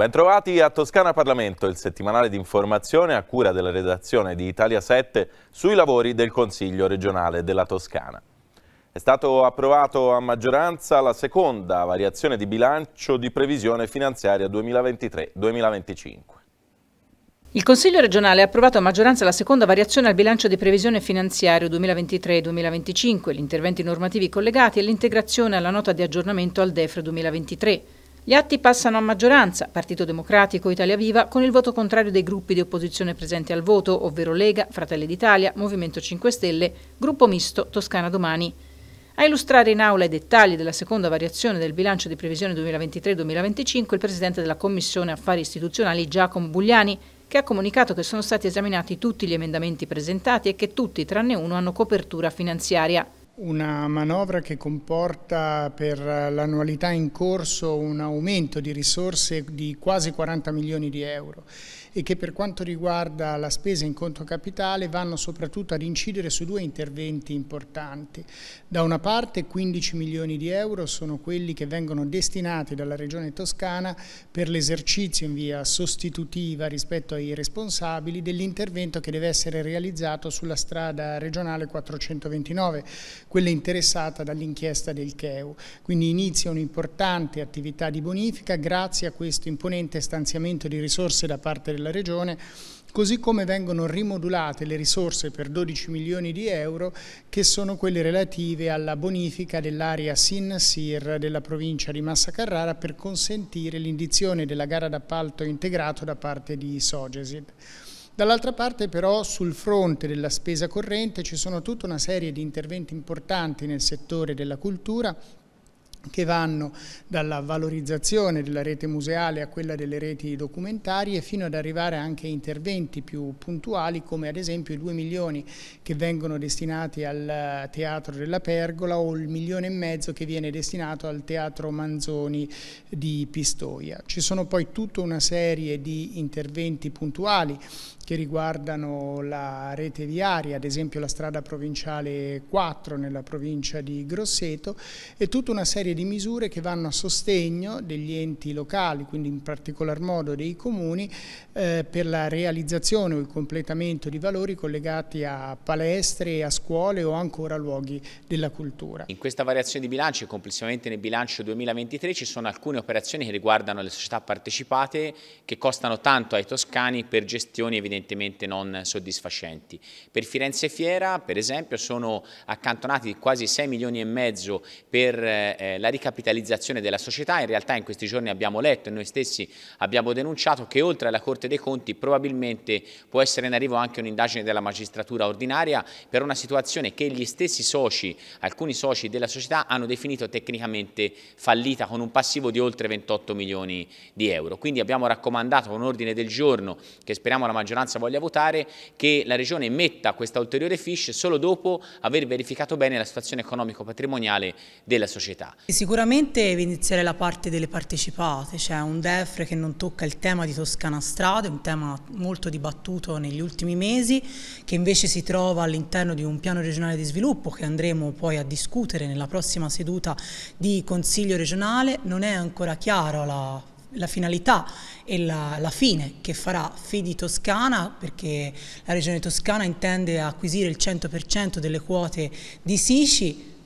Bentrovati a Toscana Parlamento, il settimanale di informazione a cura della redazione di Italia 7 sui lavori del Consiglio regionale della Toscana. È stato approvato a maggioranza la seconda variazione di bilancio di previsione finanziaria 2023-2025. Il Consiglio regionale ha approvato a maggioranza la seconda variazione al bilancio di previsione finanziario 2023-2025, gli interventi normativi collegati e l'integrazione alla nota di aggiornamento al DEFRE 2023. Gli atti passano a maggioranza, Partito Democratico Italia Viva, con il voto contrario dei gruppi di opposizione presenti al voto, ovvero Lega, Fratelli d'Italia, Movimento 5 Stelle, Gruppo Misto, Toscana Domani. A illustrare in aula i dettagli della seconda variazione del bilancio di previsione 2023-2025 il Presidente della Commissione Affari Istituzionali Giacomo Bugliani, che ha comunicato che sono stati esaminati tutti gli emendamenti presentati e che tutti tranne uno hanno copertura finanziaria una manovra che comporta per l'annualità in corso un aumento di risorse di quasi 40 milioni di euro e che per quanto riguarda la spesa in conto capitale vanno soprattutto ad incidere su due interventi importanti. Da una parte 15 milioni di euro sono quelli che vengono destinati dalla Regione Toscana per l'esercizio in via sostitutiva rispetto ai responsabili dell'intervento che deve essere realizzato sulla strada regionale 429, quella interessata dall'inchiesta del CEU. Quindi inizia un'importante attività di bonifica grazie a questo imponente stanziamento di risorse da parte della della Regione, così come vengono rimodulate le risorse per 12 milioni di euro che sono quelle relative alla bonifica dell'area Sin-Sir della provincia di Massa Carrara per consentire l'indizione della gara d'appalto integrato da parte di Sogesid. Dall'altra parte però sul fronte della spesa corrente ci sono tutta una serie di interventi importanti nel settore della cultura che vanno dalla valorizzazione della rete museale a quella delle reti documentarie fino ad arrivare anche a interventi più puntuali come ad esempio i 2 milioni che vengono destinati al Teatro della Pergola o il milione e mezzo che viene destinato al Teatro Manzoni di Pistoia. Ci sono poi tutta una serie di interventi puntuali che riguardano la rete viaria, ad esempio la strada provinciale 4 nella provincia di Grosseto e tutta una serie serie di misure che vanno a sostegno degli enti locali, quindi in particolar modo dei comuni, eh, per la realizzazione o il completamento di valori collegati a palestre, a scuole o ancora luoghi della cultura. In questa variazione di bilancio e complessivamente nel bilancio 2023 ci sono alcune operazioni che riguardano le società partecipate che costano tanto ai toscani per gestioni evidentemente non soddisfacenti. Per Firenze Fiera, per esempio, sono accantonati quasi 6 milioni e mezzo per eh, la ricapitalizzazione della società. In realtà in questi giorni abbiamo letto e noi stessi abbiamo denunciato che oltre alla Corte dei Conti probabilmente può essere in arrivo anche un'indagine della magistratura ordinaria per una situazione che gli stessi soci, alcuni soci della società hanno definito tecnicamente fallita con un passivo di oltre 28 milioni di euro. Quindi abbiamo raccomandato con ordine del giorno che speriamo la maggioranza voglia votare che la Regione metta questa ulteriore fish solo dopo aver verificato bene la situazione economico-patrimoniale della società. Sicuramente evidenziare la parte delle partecipate, cioè un DEF che non tocca il tema di Toscana Strade, un tema molto dibattuto negli ultimi mesi, che invece si trova all'interno di un piano regionale di sviluppo che andremo poi a discutere nella prossima seduta di Consiglio regionale, non è ancora chiaro la la finalità e la, la, fine che farà Fidi Toscana perché la regione toscana intende acquisire il 100% delle quote di Sici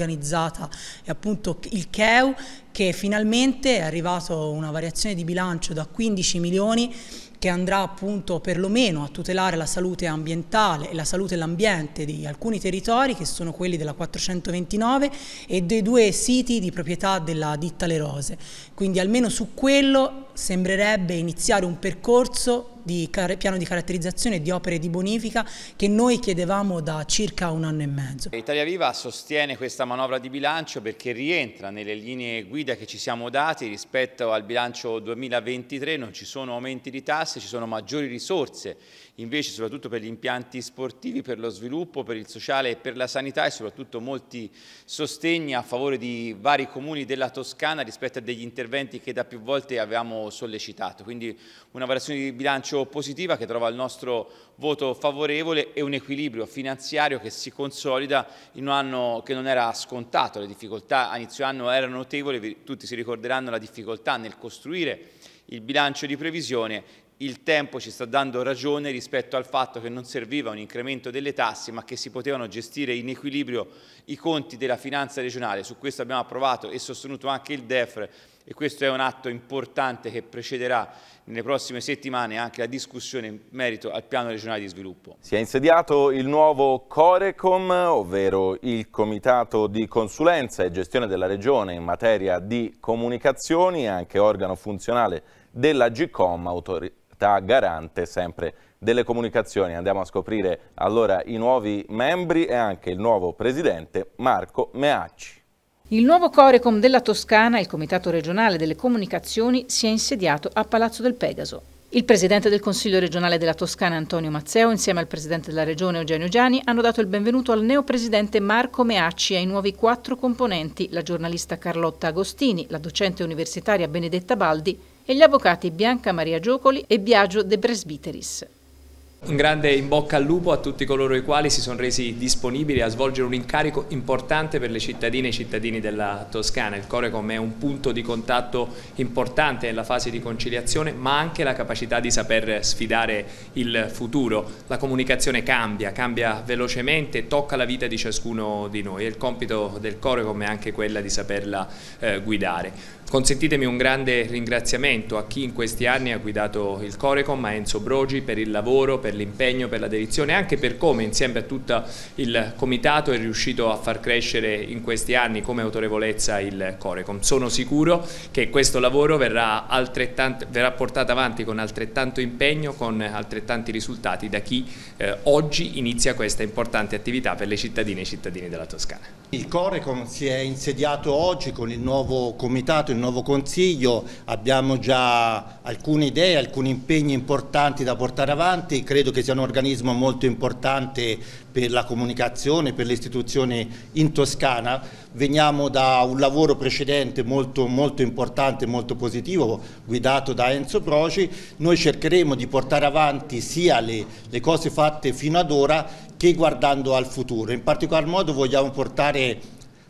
organizzata è appunto il CEU che finalmente è arrivato una variazione di bilancio da 15 milioni che andrà appunto perlomeno a tutelare la salute ambientale e la salute e l'ambiente di alcuni territori che sono quelli della 429 e dei due siti di proprietà della ditta Le Rose. Quindi almeno su quello sembrerebbe iniziare un percorso di piano di caratterizzazione di opere di bonifica che noi chiedevamo da circa un anno e mezzo. Italia Viva sostiene questa manovra di bilancio perché rientra nelle linee guida che ci siamo dati rispetto al bilancio 2023, non ci sono aumenti di tasse tasse, ci sono maggiori risorse, invece soprattutto per gli impianti sportivi, per lo sviluppo, per il sociale e per la sanità e soprattutto molti sostegni a favore di vari comuni della Toscana rispetto a degli interventi che da più volte avevamo sollecitato. Quindi una variazione di bilancio positiva che trova il nostro voto favorevole e un equilibrio finanziario che si consolida in un anno che non era scontato, le difficoltà a inizio anno erano notevoli, tutti si ricorderanno la difficoltà nel costruire il bilancio di previsione il tempo ci sta dando ragione rispetto al fatto che non serviva un incremento delle tasse ma che si potevano gestire in equilibrio i conti della finanza regionale. Su questo abbiamo approvato e sostenuto anche il DEF e questo è un atto importante che precederà nelle prossime settimane anche la discussione in merito al piano regionale di sviluppo. Si è insediato il nuovo Corecom, ovvero il Comitato di Consulenza e Gestione della Regione in materia di comunicazioni, anche organo funzionale della GCOM, autorizzato entità garante sempre delle comunicazioni. Andiamo a scoprire allora i nuovi membri e anche il nuovo presidente Marco Meacci. Il nuovo Corecom della Toscana, il Comitato regionale delle comunicazioni, si è insediato a Palazzo del Pegaso. Il presidente del Consiglio regionale della Toscana Antonio Mazzeo insieme al presidente della regione Eugenio Gianni, hanno dato il benvenuto al neopresidente Marco Meacci e ai nuovi quattro componenti, la giornalista Carlotta Agostini, la docente universitaria Benedetta Baldi, e gli avvocati Bianca Maria Giocoli e Biagio De Presbiteris. Un grande in bocca al lupo a tutti coloro i quali si sono resi disponibili a svolgere un incarico importante per le cittadine e i cittadini della Toscana. Il Corecom è un punto di contatto importante nella fase di conciliazione ma anche la capacità di saper sfidare il futuro. La comunicazione cambia, cambia velocemente, tocca la vita di ciascuno di noi e il compito del Corecom è anche quella di saperla eh, guidare. Consentitemi un grande ringraziamento a chi in questi anni ha guidato il Corecom, a Enzo Brogi per il lavoro, per l'impegno, per la dedizione e anche per come insieme a tutto il Comitato è riuscito a far crescere in questi anni come autorevolezza il Corecom. Sono sicuro che questo lavoro verrà, verrà portato avanti con altrettanto impegno, con altrettanti risultati da chi eh, oggi inizia questa importante attività per le cittadine e i cittadini della Toscana. Il Corecom si è insediato oggi con il nuovo comitato, il nuovo consiglio, abbiamo già alcune idee, alcuni impegni importanti da portare avanti, credo che sia un organismo molto importante per la comunicazione, per l'istituzione in Toscana. Veniamo da un lavoro precedente molto, molto importante, molto positivo, guidato da Enzo Proci. Noi cercheremo di portare avanti sia le, le cose fatte fino ad ora che guardando al futuro. In particolar modo vogliamo portare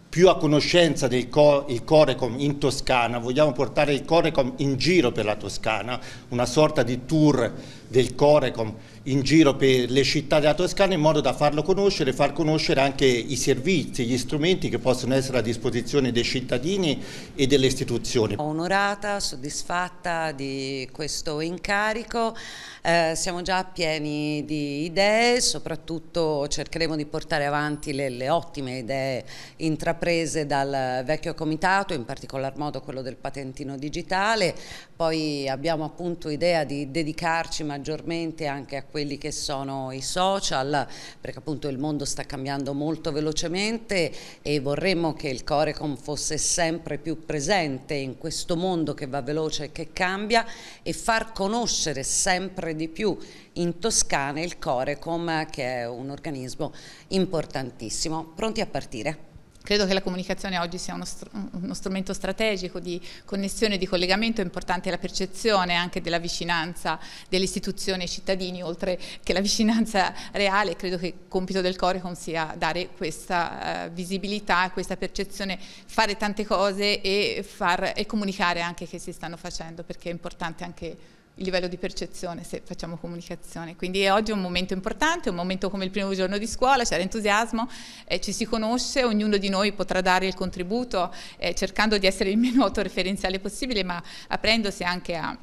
più a conoscenza del co Corecom in Toscana, vogliamo portare il Corecom in giro per la Toscana, una sorta di tour del Corecom in giro per le città della Toscana in modo da farlo conoscere, far conoscere anche i servizi, gli strumenti che possono essere a disposizione dei cittadini e delle istituzioni. Onorata, soddisfatta di questo incarico, eh, siamo già pieni di idee, soprattutto cercheremo di portare avanti le, le ottime idee intraprese dal vecchio comitato, in particolar modo quello del patentino digitale, poi abbiamo appunto idea di dedicarci maggiormente maggiormente anche a quelli che sono i social, perché appunto il mondo sta cambiando molto velocemente e vorremmo che il Corecom fosse sempre più presente in questo mondo che va veloce e che cambia e far conoscere sempre di più in Toscana il Corecom che è un organismo importantissimo. Pronti a partire? Credo che la comunicazione oggi sia uno, str uno strumento strategico di connessione, e di collegamento, è importante la percezione anche della vicinanza delle istituzioni ai cittadini, oltre che la vicinanza reale, credo che il compito del Coricom sia dare questa uh, visibilità, questa percezione, fare tante cose e, far, e comunicare anche che si stanno facendo, perché è importante anche il livello di percezione se facciamo comunicazione. Quindi oggi è un momento importante, un momento come il primo giorno di scuola, c'è l'entusiasmo, eh, ci si conosce, ognuno di noi potrà dare il contributo eh, cercando di essere il meno autoreferenziale possibile, ma aprendosi anche a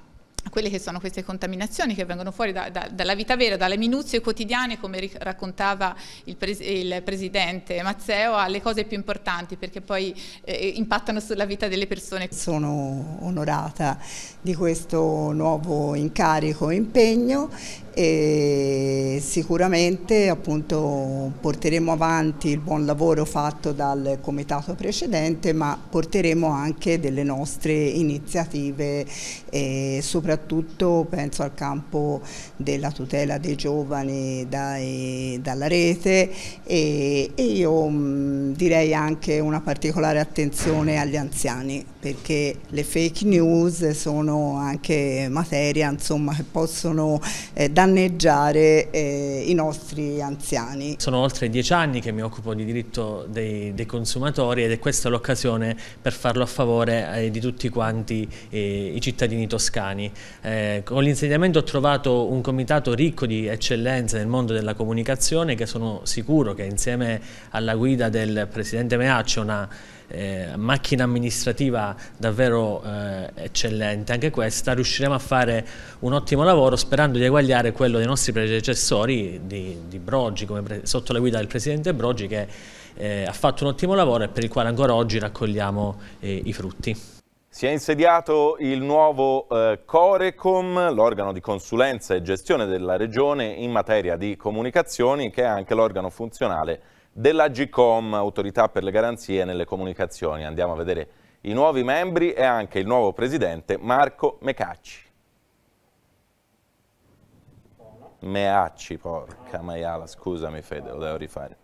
quelle che sono queste contaminazioni che vengono fuori da, da, dalla vita vera, dalle minuzie quotidiane, come raccontava il, pres il, presidente Mazzeo, alle cose più importanti perché poi eh, impattano sulla vita delle persone. Sono onorata di questo nuovo incarico e impegno e sicuramente appunto, porteremo avanti il buon lavoro fatto dal comitato precedente ma porteremo anche delle nostre iniziative eh, soprattutto soprattutto penso al campo della tutela dei giovani dai, dalla rete e, e io mh, direi anche una particolare attenzione agli anziani perché le fake news sono anche materia insomma, che possono eh, danneggiare eh, i nostri anziani. Sono oltre dieci anni che mi occupo di diritto dei, dei consumatori ed è questa l'occasione per farlo a favore eh, di tutti quanti eh, i cittadini toscani. Eh, con l'insediamento ho trovato un comitato ricco di eccellenze nel mondo della comunicazione che sono sicuro che insieme alla guida del Presidente Meaccio una eh, macchina amministrativa davvero eh, eccellente anche questa, riusciremo a fare un ottimo lavoro sperando di eguagliare quello dei nostri predecessori di, di Brogi, sotto la guida del Presidente Brogi che eh, ha fatto un ottimo lavoro e per il quale ancora oggi raccogliamo eh, i frutti. Si è insediato il nuovo eh, Corecom, l'organo di consulenza e gestione della Regione in materia di comunicazioni, che è anche l'organo funzionale dell'Agicom, Autorità per le Garanzie nelle Comunicazioni. Andiamo a vedere i nuovi membri e anche il nuovo presidente Marco Mecacci. Meacci, porca maiala, scusami Fede, lo devo rifare.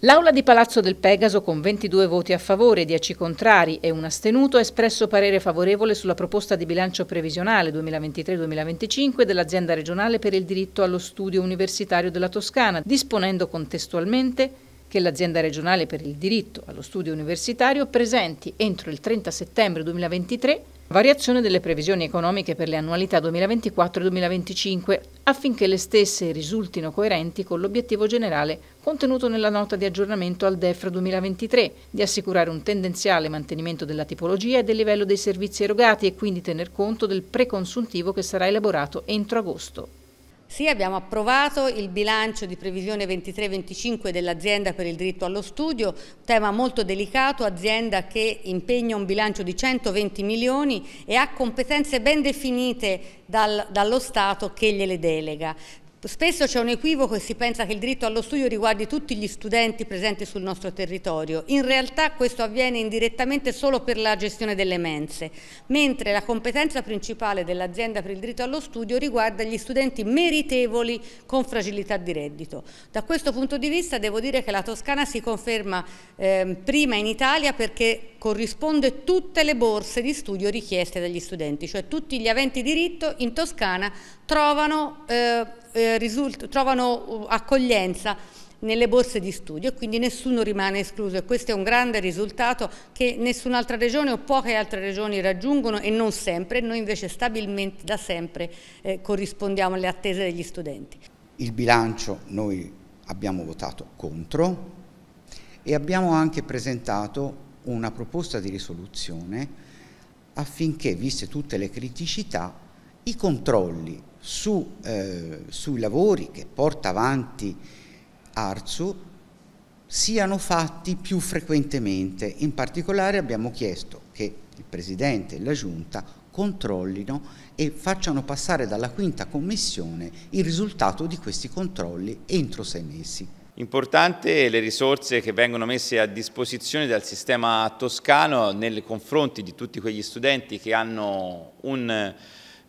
L'Aula di Palazzo del Pegaso, con 22 voti a favore, 10 contrari e un astenuto, ha espresso parere favorevole sulla proposta di bilancio previsionale 2023-2025 dell'azienda regionale per il diritto allo studio universitario della Toscana, disponendo contestualmente che l'azienda regionale per il diritto allo studio universitario presenti entro il 30 settembre 2023 Variazione delle previsioni economiche per le annualità 2024 e 2025 affinché le stesse risultino coerenti con l'obiettivo generale contenuto nella nota di aggiornamento al DEF 2023 di assicurare un tendenziale mantenimento della tipologia e del livello dei servizi erogati e quindi tener conto del preconsuntivo che sarà elaborato entro agosto. Sì, abbiamo approvato il bilancio di previsione 23-25 dell'azienda per il diritto allo studio, tema molto delicato, azienda che impegna un bilancio di 120 milioni e ha competenze ben definite dal, dallo Stato che gliele delega. Spesso c'è un equivoco e si pensa che il diritto allo studio riguardi tutti gli studenti presenti sul nostro territorio. In realtà questo avviene indirettamente solo per la gestione delle mense, mentre la competenza principale dell'azienda per il diritto allo studio riguarda gli studenti meritevoli con fragilità di reddito. Da questo punto di vista devo dire che la Toscana si conferma eh, prima in Italia perché corrisponde a tutte le borse di studio richieste dagli studenti, cioè tutti gli aventi diritto in Toscana trovano eh, eh, trovano uh, accoglienza nelle borse di studio e quindi nessuno rimane escluso e questo è un grande risultato che nessun'altra regione o poche altre regioni raggiungono e non sempre, noi invece stabilmente da sempre eh, corrispondiamo alle attese degli studenti. Il bilancio noi abbiamo votato contro e abbiamo anche presentato una proposta di risoluzione affinché, viste tutte le criticità, i controlli su, eh, sui lavori che porta avanti Arzu siano fatti più frequentemente. In particolare abbiamo chiesto che il Presidente e la Giunta controllino e facciano passare dalla quinta commissione il risultato di questi controlli entro sei mesi. Importante le risorse che vengono messe a disposizione dal sistema toscano nei confronti di tutti quegli studenti che hanno un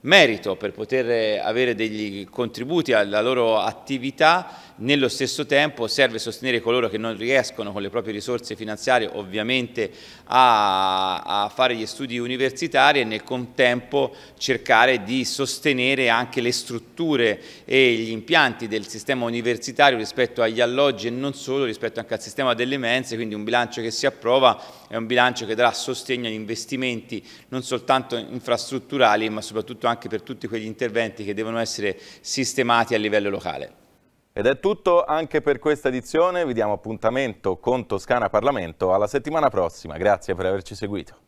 merito per poter avere degli contributi alla loro attività nello stesso tempo serve sostenere coloro che non riescono con le proprie risorse finanziarie ovviamente a, a fare gli studi universitari e nel contempo cercare di sostenere anche le strutture e gli impianti del sistema universitario rispetto agli alloggi e non solo, rispetto anche al sistema delle mense, quindi un bilancio che si approva è un bilancio che darà sostegno agli investimenti non soltanto infrastrutturali ma soprattutto anche per tutti quegli interventi che devono essere sistemati a livello locale. Ed è tutto anche per questa edizione, vi diamo appuntamento con Toscana Parlamento alla settimana prossima, grazie per averci seguito.